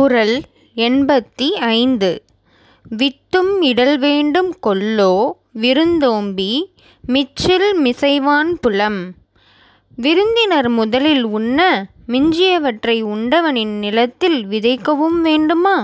குரல் எண்பத்தி ஐந்து வித்தும் இடல் வேண்டும் கொல்லோ விருந்தோம்பி மிச்சில் மிசைவான் புலம் விருந்தினர் முதலில் உண்ண மிஞ்சியவற்றை உண்டவனின் நிலத்தில் விதைக்கவும் வேண்டுமா